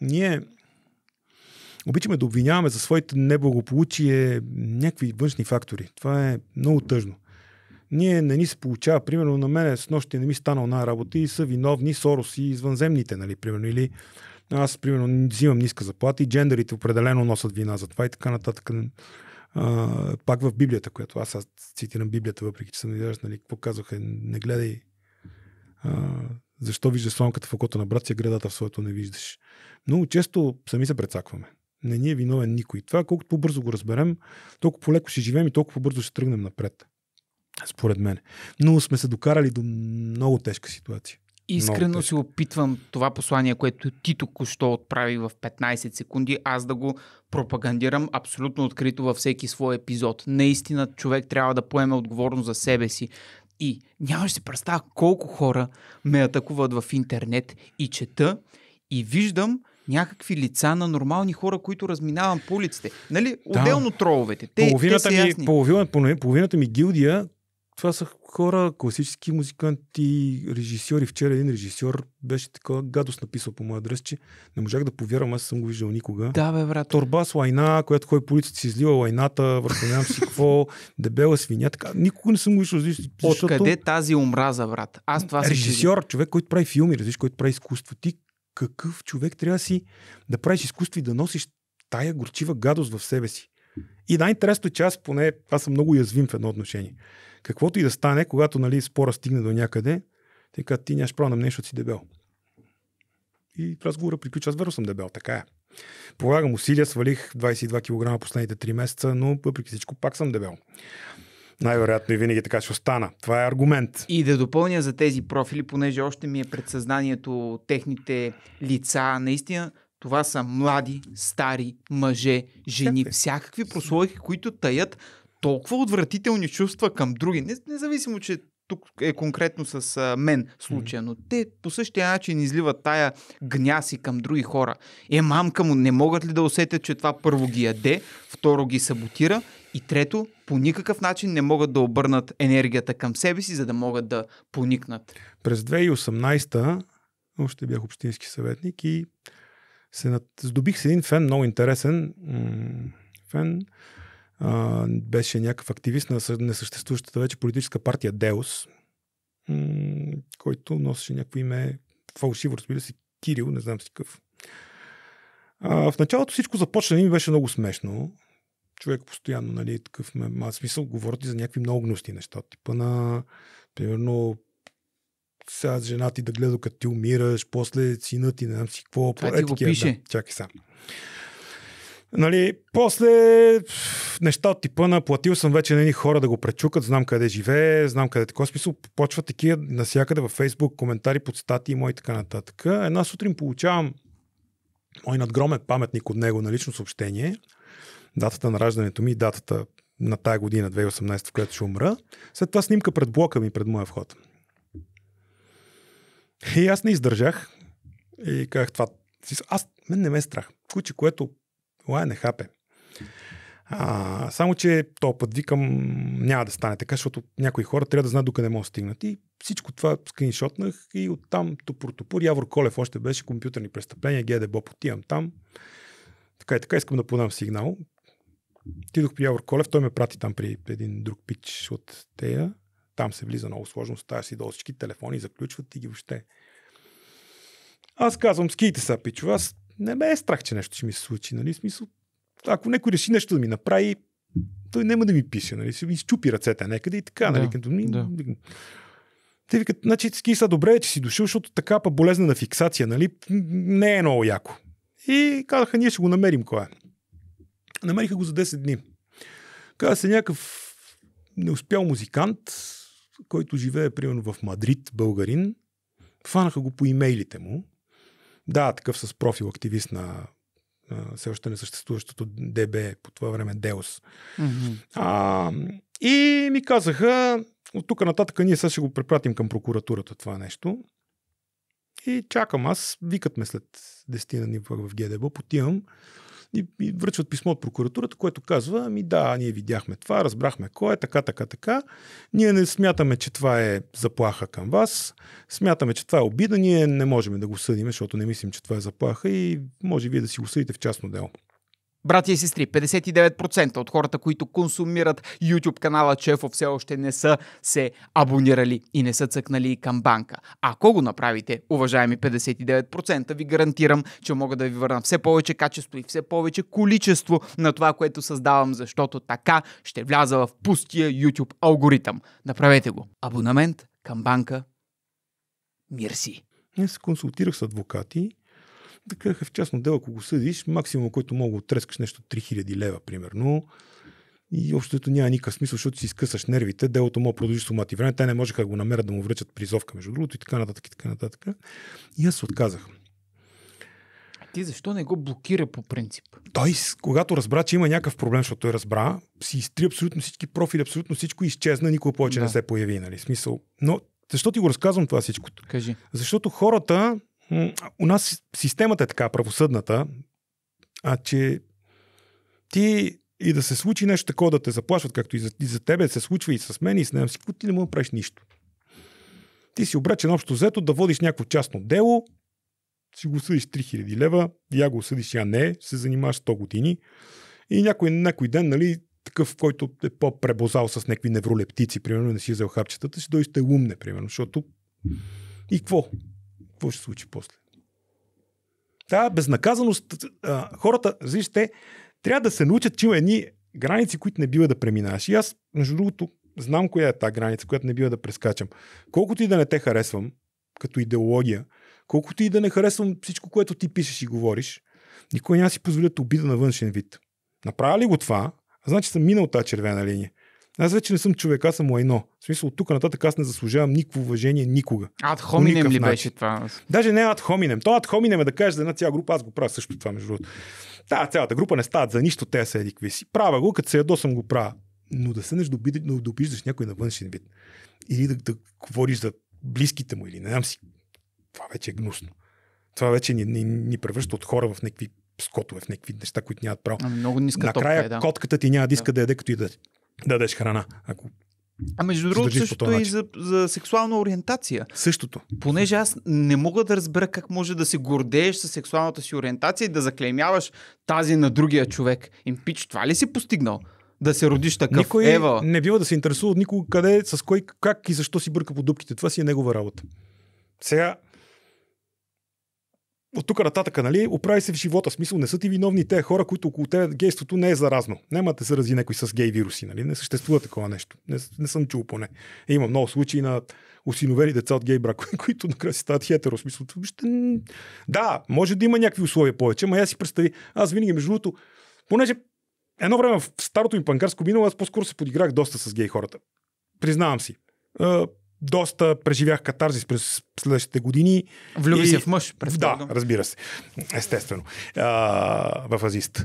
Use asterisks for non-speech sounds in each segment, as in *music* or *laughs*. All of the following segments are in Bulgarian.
ние обичаме да обвиняваме за своите неблагополучие някакви външни фактори. Това е много тъжно. Ние не ни се получава, примерно на мене с нощи не ми стана на работа и са виновни Сорос и извънземните, нали, примерно, или аз, примерно, взимам ниска заплата и джендерите определено носят вина за това и така нататък. А, пак в Библията, която аз, аз цитирам Библията, въпреки че съм видял, нали, какво казваха, не гледай а, защо виждаш сламката в окото на брат си, градата в своето не виждаш? Много често сами се предсакваме. Не ни е виновен никой. Това, колкото по-бързо го разберем, толкова по-леко ще живеем и толкова по-бързо ще тръгнем напред. Според мен. Но сме се докарали до много тежка ситуация. Искрено се опитвам това послание, което ти току-що отправи в 15 секунди, аз да го пропагандирам абсолютно открито във всеки свой епизод. Наистина човек трябва да поеме отговорност за себе си. И нямаш си представя колко хора ме атакуват в интернет и чета и виждам някакви лица на нормални хора, които разминавам по улиците. Нали? Отделно да. троловете. Те, половината, те ми, ясни. половина, половината ми гилдия това са хора, класически музиканти, режисьори. Вчера един режисьор беше такава гадост написал по моя адрес, че не можах да повярвам, аз съм го виждал никога. Да, бе, брат. Торба с лайна, която кой по улицата си излива лайната, върху нямам си какво, *laughs* дебела свиня. Така, никога не съм го виждал. Защото... къде тази омраза, брат? Аз това Режисьор, си... човек, който прави филми, разбираш, който прави изкуство. Ти какъв човек трябва си да правиш изкуство и да носиш тая горчива гадост в себе си. И най-интересното е, че аз поне, аз съм много язвим в едно отношение каквото и да стане, когато нали, спора стигне до някъде, те казват, ти нямаш право на мнение, защото си дебел. И разговора приключва, аз верно съм дебел, така е. Полагам усилия, свалих 22 кг последните 3 месеца, но въпреки всичко пак съм дебел. Най-вероятно и винаги така ще остана. Това е аргумент. И да допълня за тези профили, понеже още ми е предсъзнанието техните лица. Наистина, това са млади, стари, мъже, жени, всякакви прослойки, които таят толкова отвратителни чувства към други, независимо, че тук е конкретно с мен случая, но те по същия начин изливат тая гняси към други хора. Е, мамка му, не могат ли да усетят, че това първо ги яде, второ ги саботира и трето, по никакъв начин не могат да обърнат енергията към себе си, за да могат да поникнат. През 2018-та още бях общински съветник и се над... здобих с един фен, много интересен м- фен, беше някакъв активист на несъществуващата вече политическа партия Деус, който носеше някакво име фалшиво, разбира се, Кирил, не знам си какъв. А, в началото всичко започна и ми беше много смешно. Човек постоянно, нали, такъв, ма, смисъл, говорят за някакви много гнусни неща, типа на, примерно, сега жена ти да гледа като ти умираш, после сина ти, не знам си какво. Това ти го пише. Да, чакай сам. Нали, после неща от типа на платил съм вече на едни хора да го пречукат, знам къде живее, знам къде такова смисъл. Почват такива насякъде във Фейсбук, коментари под статии мои и така нататък. Една сутрин получавам мой надгромен паметник от него на лично съобщение, датата на раждането ми и датата на тая година, 2018, в която ще умра. След това снимка пред блока ми, пред моя вход. И аз не издържах. И казах това. Аз, мен не ме е страх. Куче, което не хапе. А, само, че то път викам, няма да стане така, защото някои хора трябва да знаят докъде могат да стигнат. И всичко това скриншотнах и оттам топор-топор. Явор Колев още беше компютърни престъпления, ГДБ, отивам там. Така и така искам да подам сигнал. Тидох при Явор Колев, той ме прати там при един друг пич от тея. Там се влиза много сложно, става си до всички телефони, заключват и ги въобще. Аз казвам, скиите са, пичо, аз не ме е страх, че нещо ще ми се случи. Нали? Смисъл, ако някой реши нещо да ми направи, той няма да ми пише. Нали? Ще ми изчупи ръцете някъде и така. Нали? Да, нали? Като ми, да. Те викат, значи ски са добре, че си дошъл, защото така па болезнена фиксация, нали? Не е много яко. И казаха, ние ще го намерим кое. Намериха го за 10 дни. Каза се някакъв неуспял музикант, който живее примерно в Мадрид, българин. Фанаха го по имейлите му да, такъв с профил активист на все още не съществуващото ДБ по това време Деос. Mm-hmm. А, и ми казаха, от тук нататък ние сега ще го препратим към прокуратурата това нещо. И чакам аз, викат ме след 10 дни в ГДБ, потивам и, и връчват писмо от прокуратурата, което казва, ами да, ние видяхме това, разбрахме кой е, така, така, така. Ние не смятаме, че това е заплаха към вас, смятаме, че това е обида, ние не можем да го съдим, защото не мислим, че това е заплаха и може вие да си го съдите в частно дело. Братя и сестри, 59% от хората, които консумират YouTube канала Чефо все още не са се абонирали и не са цъкнали към банка. Ако го направите, уважаеми 59%, ви гарантирам, че мога да ви върна все повече качество и все повече количество на това, което създавам, защото така ще вляза в пустия YouTube алгоритъм. Направете го. Абонамент към банка. Мирси. Аз се консултирах с адвокати така в частно дело, ако го съдиш, максимум, който мога да отрескаш нещо 3000 лева, примерно, и общото няма никакъв смисъл, защото си изкъсаш нервите, делото му е продължи с и време. Те не можеха да го намерят да му връчат призовка, между другото, и така нататък, и така нататък. И аз се отказах. Ти защо не го блокира по принцип? Той, когато разбра, че има някакъв проблем, защото той разбра, си изтри абсолютно всички профили, абсолютно всичко изчезна, никога повече да. не се появи, нали? Смисъл. Но защо ти го разказвам това всичко? Кажи. Защото хората у нас системата е така, правосъдната, а че ти и да се случи нещо такова, да те заплашват, както и за, и за тебе се случва и с мен, и с нея си, ти не му правиш нищо. Ти си обречен общо взето да водиш някакво частно дело, си го съдиш 3000 лева, я го съдиш, я не, се занимаваш 100 години и някой, някой ден, нали, такъв, който е по-пребозал с някакви невролептици, примерно не си е взел хапчетата, ще дойде умне, примерно, защото и какво? какво ще се случи после? Та безнаказаност, а, хората, виж, те трябва да се научат, че има едни граници, които не бива да преминаваш. И аз, между другото, знам коя е тази граница, която не бива да прескачам. Колкото и да не те харесвам, като идеология, колкото и да не харесвам всичко, което ти пишеш и говориш, никой няма си позволят да обида на външен вид. Направя ли го това, значи съм минал тази червена линия. Аз вече не съм човек, аз съм лайно. В смисъл, от тук нататък аз не заслужавам никакво уважение никога. Ад хоминем ли беше това? Даже не ад хоминем. То ад хоминем е да кажеш за една цяла група, аз го правя също това, между другото. Та цялата група не стават за нищо, те са едикви си. Правя го, като се ядосам го правя. Но да седнеш да обиждаш някой на външен вид. Или да, да говориш за близките му, или не знам си. Това вече е гнусно. Това вече ни, ни, ни превръща от хора в някакви скотове, в някакви неща, които нямат право. Ами много ниска Накрая топка, е, да. котката ти няма да иска да, да яде като и да дадеш храна, ако а между другото, същото е и за, за сексуална ориентация. Същото. Понеже аз не мога да разбера как може да се гордееш със сексуалната си ориентация и да заклеймяваш тази на другия човек. Импич, това ли си постигнал? Да се родиш такъв Никой Ева. Не бива да се интересува от никого къде, с кой, как и защо си бърка по дубките. Това си е негова работа. Сега, от тук нататък, нали, оправи се в живота. Смисъл, не са ти виновни те хора, които около те гейството не е заразно. Няма да се рази някой с гей вируси, нали? Не съществува такова нещо. Не, не съм чул поне. Е, има много случаи на осиновени деца от гей брак, *laughs* които накрая си стават хетеро. Смисъл, ще... Да, може да има някакви условия повече, ма я си представи. Аз винаги, между другото, понеже едно време в старото ми панкарско минало, аз по-скоро се подиграх доста с гей хората. Признавам си. Е, доста преживях катарзис през следващите години. Влюби и... се в мъж. през Да, разбира се. Естествено. А, в азист.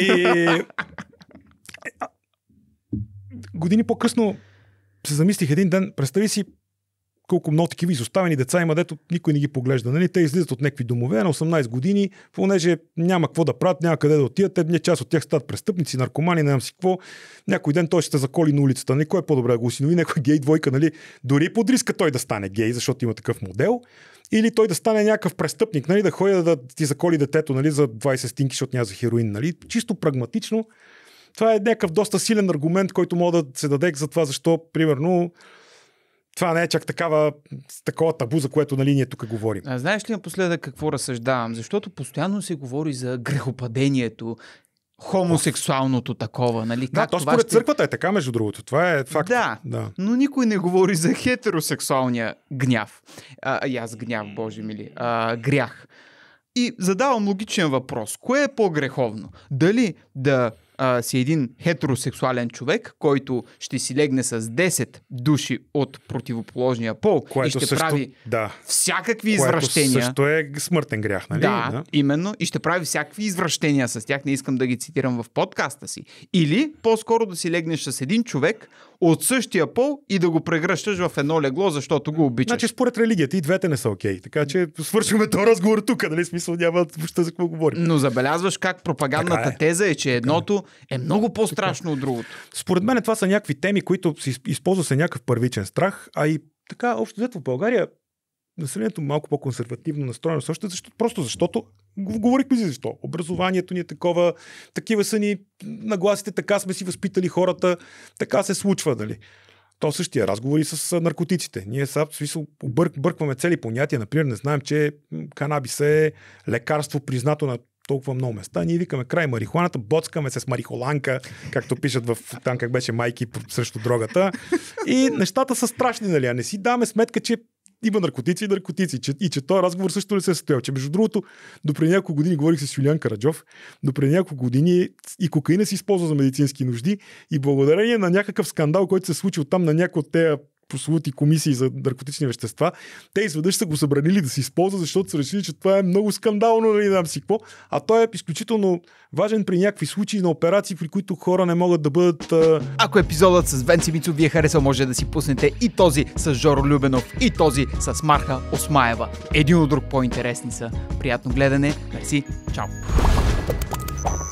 И... *laughs* Години по-късно се замислих един ден, представи си колко много такива изоставени деца има, дето никой не ги поглежда. Нали? Те излизат от някакви домове на 18 години, понеже няма какво да правят, няма къде да отидат. Те, част от тях стават престъпници, наркомани, не си какво. Някой ден той ще заколи на улицата. Нали? Кой е по-добре да го осинови? Някой гей двойка, нали? Дори под риска той да стане гей, защото има такъв модел. Или той да стане някакъв престъпник, нали? да ходи да, да ти заколи детето нали? за 20 стинки, защото няма за хероин. Нали? Чисто прагматично това е някакъв доста силен аргумент, който мога да се даде за това, защо, примерно, това не е чак такава, такова табу, за което на линия тук говорим. А, знаеш ли напоследък какво разсъждавам? Защото постоянно се говори за грехопадението, хомосексуалното такова. Нали? Как да, то според ще... църквата е така, между другото. Това е факт. Да, да, но никой не говори за хетеросексуалния гняв. А, и аз гняв, боже мили. А, грях. И задавам логичен въпрос. Кое е по-греховно? Дали да а, си един хетеросексуален човек, който ще си легне с 10 души от противоположния пол Което и ще също, прави да. всякакви Което извращения. Също е смъртен грях, нали? Да, да, именно. И ще прави всякакви извращения с тях. Не искам да ги цитирам в подкаста си. Или по-скоро да си легнеш с един човек, от същия пол и да го прегръщаш в едно легло, защото го обичаш. Значи според религията и двете не са окей. Okay. Така че свършваме този разговор тук, нали смисъл няма въобще за какво говорим. Но забелязваш как пропагандната е. теза е, че е. едното е много по-страшно така. от другото. Според мен това са някакви теми, които използва се някакъв първичен страх, а и така, общо взето в България населението малко по-консервативно настроено, също защото, просто защото говорихме си защо. Образованието ни е такова, такива са ни нагласите, така сме си възпитали хората, така се случва, дали. То същия разговор и с наркотиците. Ние са, в смисъл бърк, бъркваме цели понятия. Например, не знаем, че канабис е лекарство признато на толкова много места. Ние викаме край марихуаната, боцкаме се с марихоланка, както пишат в там как беше майки срещу дрогата. И нещата са страшни, нали? А не си даме сметка, че има наркотици и наркотици. Че, и че този разговор също не се е състоял. Че между другото, до няколко години говорих с Юлиан Караджов, до няколко години и кокаина се използва за медицински нужди и благодарение на някакъв скандал, който се е случи там на някои от тези прослути комисии за наркотични вещества, те изведнъж са го събранили да се използва, защото са решили, че това е много скандално и нали, знам си какво. А той е изключително важен при някакви случаи на операции, при които хора не могат да бъдат... А... Ако епизодът с Венци Мицо ви е харесал, може да си пуснете и този с Жоро Любенов, и този с Марха Осмаева. Един от друг по-интересни са. Приятно гледане. Мерси. Чао.